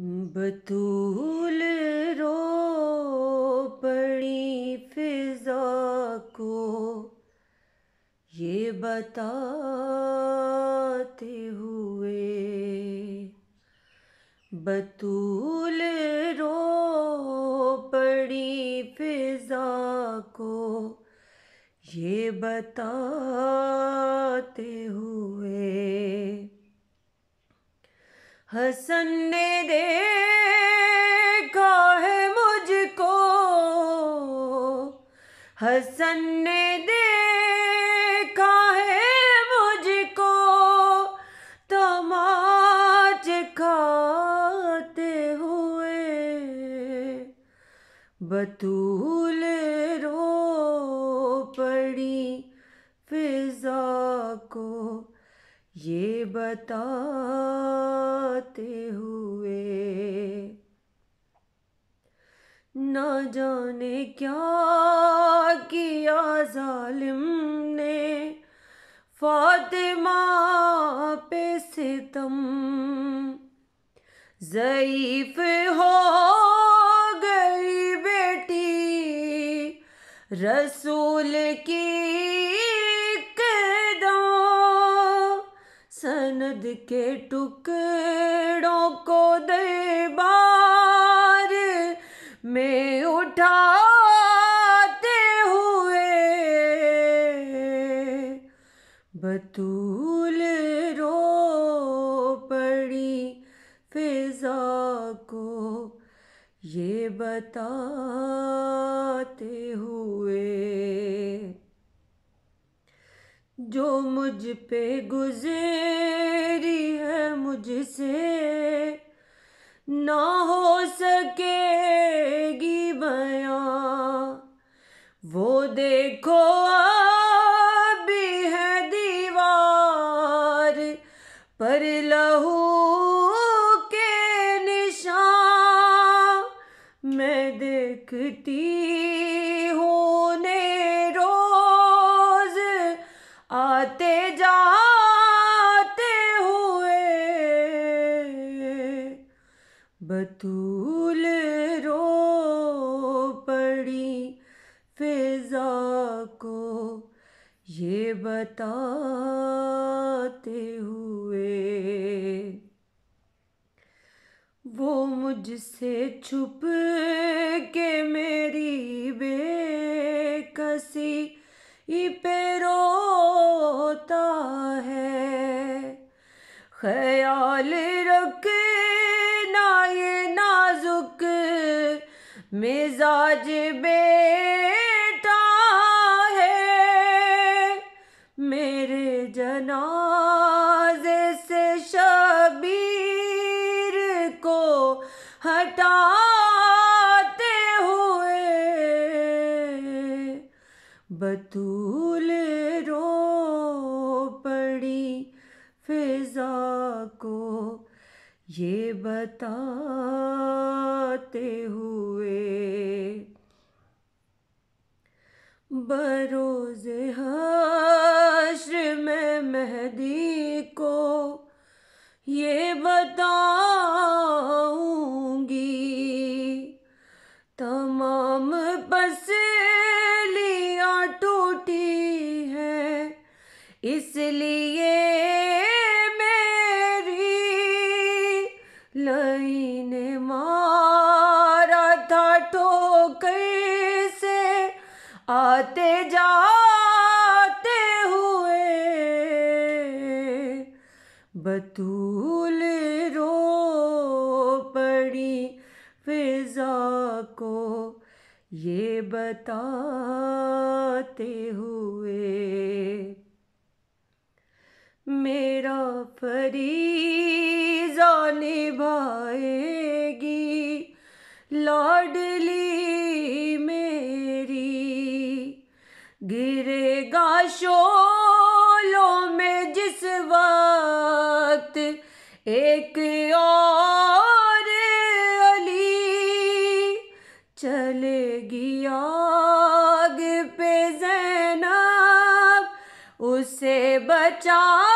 बतूल रो पड़ी फिजा को ये बताते हुए बतूल रो पड़ी फिजा को ये बताते हुए हसन ने देखा है मुझको हसन ने देखा है मुझको तमाच खाते हुए बतूल रो पड़ी फिजा को ये बताते हुए न जाने क्या किया जालिम ने फातिमा पे सितम ज़ईफ हो गई बेटी रसूल की सनद के टुकड़ों को दरबार में उठाते हुए बतूल रो पड़ी फिजा को ये बताते हुए जो मुझ पे गुजेरी है मुझसे ना हो सकेगी बया वो देखो अभी है दीवार पर लहू के निशान मैं देखती बतूल रो पड़ी फिजा को ये बताते हुए वो मुझसे छुप के मेरी बेकसी पे रोता है ख्याल रख मिजाज बेटा है मेरे जनाजे से शबीर को हटाते हुए बतूल रो पड़ी फिजा को ये बताते हुए बरोज हश्र में मेहदी को ये बताऊंगी तमाम पसलियाँ टूटी हैं इसलिए आते जाते हुए बतूल रो पड़ी फिजा को ये बताते हुए मेरा फरीजा निभाएगी लाडली में गिरेगा शोलों में जिस वक्त एक और अली चलेगी आग पे जैनब उसे बचा